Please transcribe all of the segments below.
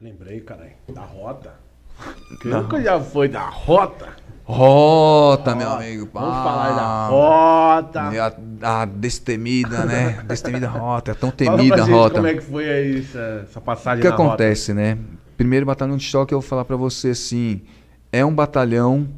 Lembrei, caralho. Da rota. Que nunca já foi da rota? Rota, meu amigo. Vamos falar da rota. É a, a destemida, né? destemida rota, é tão temida Fala pra rota. Como é que foi aí essa, essa passagem? O que acontece, rota? né? Primeiro batalhão de choque, eu vou falar para você assim, é um batalhão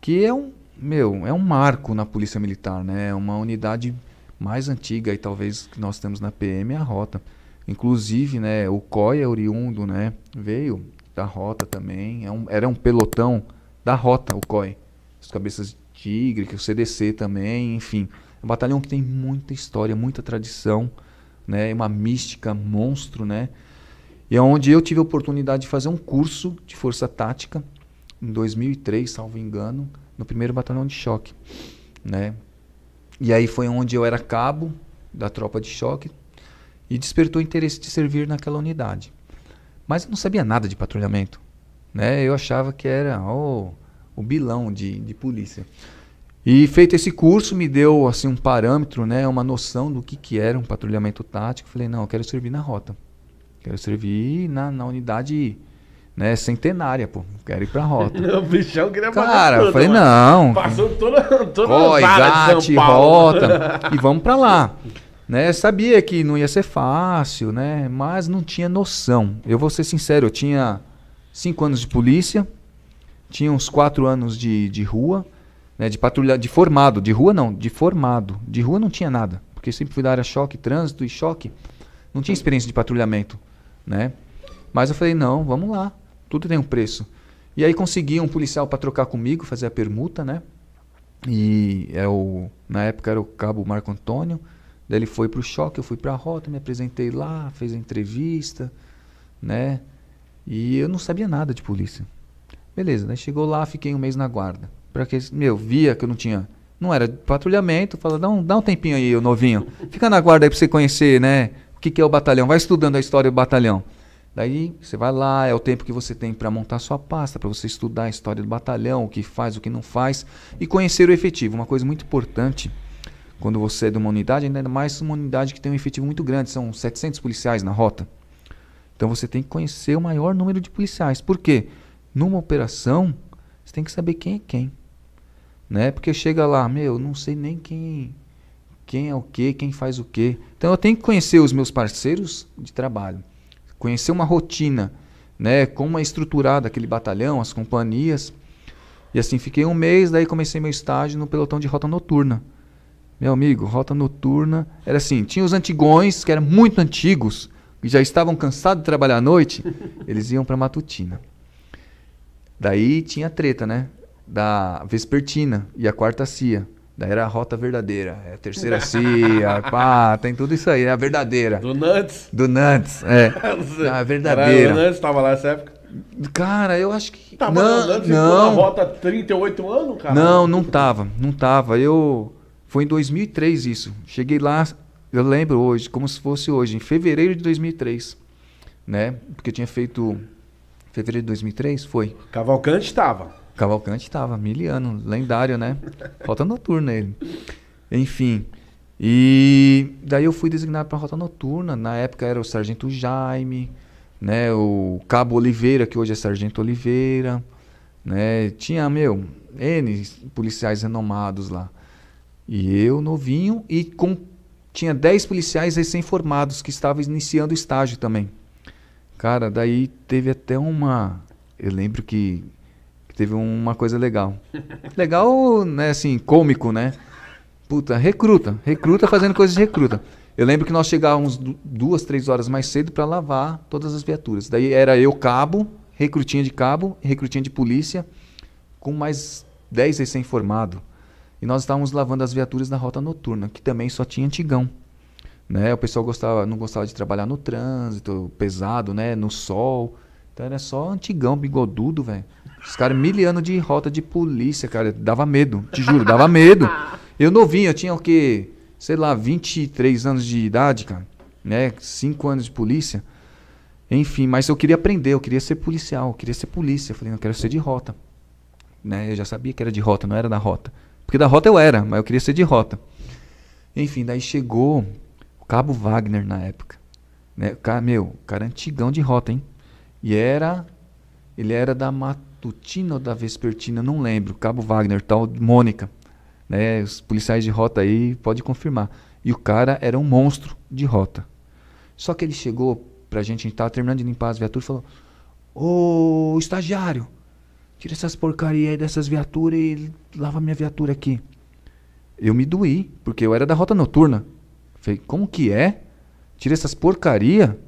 que é um, meu, é um marco na Polícia Militar, né? É uma unidade mais antiga e talvez que nós temos na PM, é a rota. Inclusive, né, o COI oriundo, né, veio da Rota também. É um, era um pelotão da Rota, o COI. Os Cabeças Tigre, que o CDC também, enfim. É um batalhão que tem muita história, muita tradição, né, uma mística, monstro, né. E é onde eu tive a oportunidade de fazer um curso de força tática em 2003, salvo engano, no primeiro batalhão de choque, né? E aí foi onde eu era cabo da tropa de choque, e despertou interesse de servir naquela unidade. Mas eu não sabia nada de patrulhamento. Né? Eu achava que era oh, o bilão de, de polícia. E feito esse curso, me deu assim um parâmetro, né, uma noção do que, que era um patrulhamento tático. Falei, não, eu quero servir na rota. Quero servir na, na unidade né, centenária, pô. Quero ir pra rota. o bichão queria Cara, tudo, eu falei, não. Passou toda, toda Coi, a Gatti, rota. E vamos pra lá. Né? Sabia que não ia ser fácil, né? Mas não tinha noção. Eu vou ser sincero, eu tinha cinco anos de polícia, tinha uns quatro anos de, de rua, né? De patrulha, de formado, de rua não, de formado. De rua não tinha nada, porque sempre fui da área choque, trânsito e choque. Não tinha experiência de patrulhamento, né? Mas eu falei, não, vamos lá, tudo tem um preço. E aí consegui um policial para trocar comigo, fazer a permuta, né? E é o, na época era o cabo Marco Antônio, Daí ele foi para o choque, eu fui para a rota, me apresentei lá, fez a entrevista, né? E eu não sabia nada de polícia. Beleza, né? Chegou lá, fiquei um mês na guarda. Para que, meu, via que eu não tinha. Não era patrulhamento, fala, dá um, dá um tempinho aí, novinho. Fica na guarda aí pra você conhecer, né? O que, que é o batalhão. Vai estudando a história do batalhão. Daí você vai lá, é o tempo que você tem para montar sua pasta, para você estudar a história do batalhão, o que faz, o que não faz, e conhecer o efetivo. Uma coisa muito importante quando você é de uma unidade, ainda mais uma unidade que tem um efetivo muito grande, são 700 policiais na rota. Então você tem que conhecer o maior número de policiais. Por quê? Numa operação, você tem que saber quem é quem. Né? Porque chega lá, meu, não sei nem quem quem é o quê, quem faz o quê. Então eu tenho que conhecer os meus parceiros de trabalho, conhecer uma rotina, né, como é estruturado aquele batalhão, as companhias. E assim fiquei um mês, daí comecei meu estágio no pelotão de rota noturna. Meu amigo, rota noturna era assim: tinha os antigões, que eram muito antigos, que já estavam cansados de trabalhar à noite, eles iam para matutina. Daí tinha a treta, né? Da vespertina e a quarta cia. Daí era a rota verdadeira. É a terceira cia, pá, tem tudo isso aí. É a verdadeira. Do Nantes? Do Nantes, é. a verdadeira. Era o Nantes estava lá nessa época? Cara, eu acho que. Tava não, andando, não. na rota 38 anos, cara? Não, não tava. Não tava. Eu. Foi em 2003 isso. Cheguei lá, eu lembro hoje, como se fosse hoje, em fevereiro de 2003, né? Porque eu tinha feito fevereiro de 2003, foi. Cavalcante estava. Cavalcante estava, miliano, lendário, né? Rota noturna ele. Enfim, e daí eu fui designado para rota noturna. Na época era o sargento Jaime, né? O cabo Oliveira, que hoje é sargento Oliveira, né? Tinha, meu, N policiais renomados lá. E eu novinho e com tinha 10 policiais recém-formados que estavam iniciando o estágio também. Cara, daí teve até uma. Eu lembro que, teve uma coisa legal. Legal, né, assim, cômico, né? Puta, recruta, recruta fazendo coisas de recruta. Eu lembro que nós chegávamos duas, três horas mais cedo para lavar todas as viaturas. Daí era eu cabo, recrutinha de cabo, recrutinha de polícia, com mais 10 recém-formados. E nós estávamos lavando as viaturas na rota noturna, que também só tinha antigão. Né? O pessoal gostava, não gostava de trabalhar no trânsito, pesado, né? No sol. Então era só antigão, bigodudo, velho. Os caras miliano de rota de polícia, cara. Dava medo, te juro, dava medo. Eu novinho, eu tinha o quê? Sei lá, 23 anos de idade, cara. Né? cinco anos de polícia. Enfim, mas eu queria aprender, eu queria ser policial, eu queria ser polícia. Eu falei, não, eu quero ser de rota. Né? Eu já sabia que era de rota, não era da rota. Porque da rota eu era, mas eu queria ser de rota. Enfim, daí chegou o Cabo Wagner na época. Né? O cara, meu, o cara antigão de rota, hein? E era. Ele era da Matutina ou da Vespertina, não lembro. Cabo Wagner, tal, Mônica. Né? Os policiais de rota aí pode confirmar. E o cara era um monstro de rota. Só que ele chegou pra gente, a gente tava terminando de limpar as viaturas e falou: Ô estagiário, Tira essas porcaria aí dessas viaturas e lava minha viatura aqui. Eu me doí, porque eu era da rota noturna. Falei, como que é? Tira essas porcaria?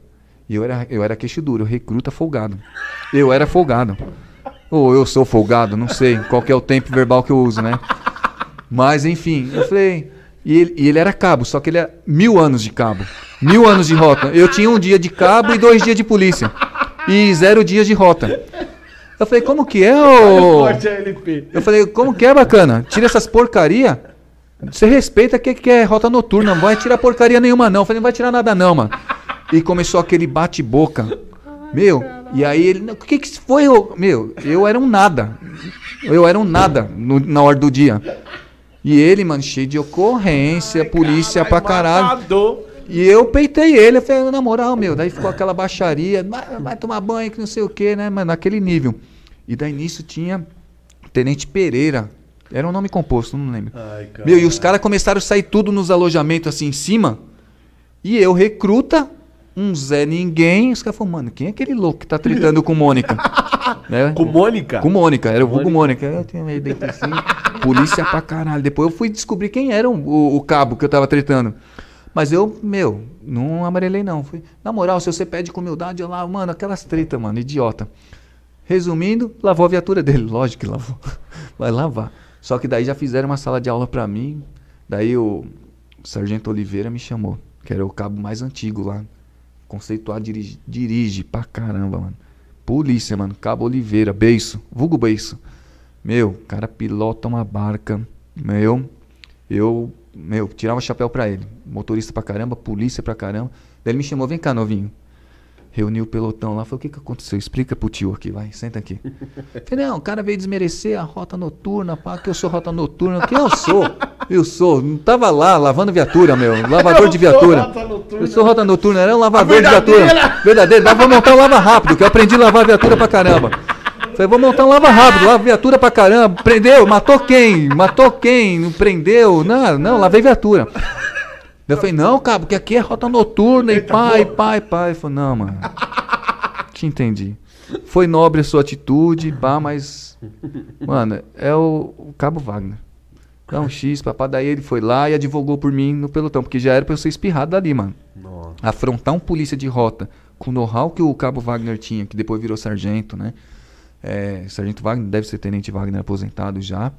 E eu era, eu era queixo duro, recruta folgado. Eu era folgado. Ou eu sou folgado, não sei qual é o tempo verbal que eu uso, né? Mas enfim, eu falei. E ele, e ele era cabo, só que ele é mil anos de cabo. Mil anos de rota. Eu tinha um dia de cabo e dois dias de polícia. E zero dias de rota. Eu falei, como que é, ô. Eu falei, como que é, bacana? Tira essas porcaria. Você respeita que, que é rota noturna, não vai tirar porcaria nenhuma, não. Eu falei, não vai tirar nada, não, mano. E começou aquele bate-boca. Meu, e aí ele. O que, que foi? ô? meu, eu era um nada. Eu era um nada no, na hora do dia. E ele, mano, cheio de ocorrência, Ai, polícia caralho, pra caralho. Matador. E eu peitei ele, eu falei, na moral, meu, daí ficou aquela baixaria, vai, vai tomar banho, que não sei o quê, né, mano, naquele nível. E daí nisso tinha Tenente Pereira, era um nome composto, não lembro. Ai, meu, e os caras começaram a sair tudo nos alojamentos assim em cima, e eu recruta, um Zé Ninguém, os caras falaram, mano, quem é aquele louco que tá tritando com Mônica? né? Com Mônica? Com Mônica, era o Hugo Mônica. Eu tinha meio dentro assim, polícia pra caralho. Depois eu fui descobrir quem era o, o, o cabo que eu tava tritando. Mas eu, meu, não amarelei não. Fui, na moral, se você pede com humildade, eu lá, mano, aquelas treta, mano, idiota. Resumindo, lavou a viatura dele. Lógico que lavou. Vai lavar. Só que daí já fizeram uma sala de aula para mim. Daí o Sargento Oliveira me chamou, que era o cabo mais antigo lá. Conceituado, dirige, dirige pra caramba, mano. Polícia, mano. Cabo Oliveira, beiço, vulgo beiço. Meu, cara pilota uma barca. Meu, eu meu, tirava chapéu para ele. Motorista pra caramba, polícia pra caramba. Daí ele me chamou, vem cá, novinho. Reuniu o pelotão lá, falou, o que, que aconteceu? Explica pro tio aqui, vai, senta aqui. Falei, não, o cara veio desmerecer a rota noturna, pá, que eu sou rota noturna. Que eu sou, eu sou. Não tava lá lavando viatura, meu, lavador eu de viatura. Eu sou rota noturna, era um lavador de viatura. Verdadeiro, dava pra montar um lava rápido, que eu aprendi a lavar viatura pra caramba. Falei, vou montar um lava rápido, lava viatura pra caramba. Prendeu, matou quem? Matou quem? Não prendeu? Não, não, lavei viatura. Eu falei, não, cara, porque aqui é rota noturna e pai, pai, pai. Falei, não, mano. Te entendi. Foi nobre a sua atitude, pá, mas. Mano, é o, Cabo Wagner. Dá é um X, papá. Daí ele foi lá e advogou por mim no pelotão, porque já era pra eu ser espirrado dali, mano. Nossa. Afrontar um polícia de rota com o know-how que o Cabo Wagner tinha, que depois virou sargento, né? É, Sargento Wagner deve ser Tenente Wagner aposentado já.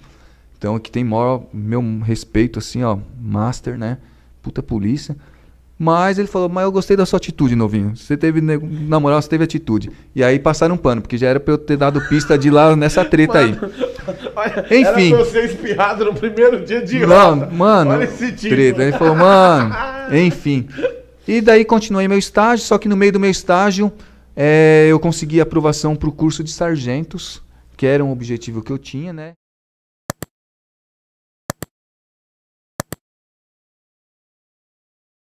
Então aqui tem maior, meu respeito, assim, ó, master, né? Puta polícia. Mas ele falou, mas eu gostei da sua atitude, novinho. Você teve, na moral, você teve atitude. E aí passaram um pano, porque já era pra eu ter dado pista de lá nessa treta mano, aí. Olha, Enfim. Era pra eu ser espirrado no primeiro dia de Não, mano. Olha esse tipo. Treta. Ele falou, mano. Enfim. E daí continuei meu estágio, só que no meio do meu estágio, é, eu consegui aprovação para o curso de sargentos, que era um objetivo que eu tinha, né?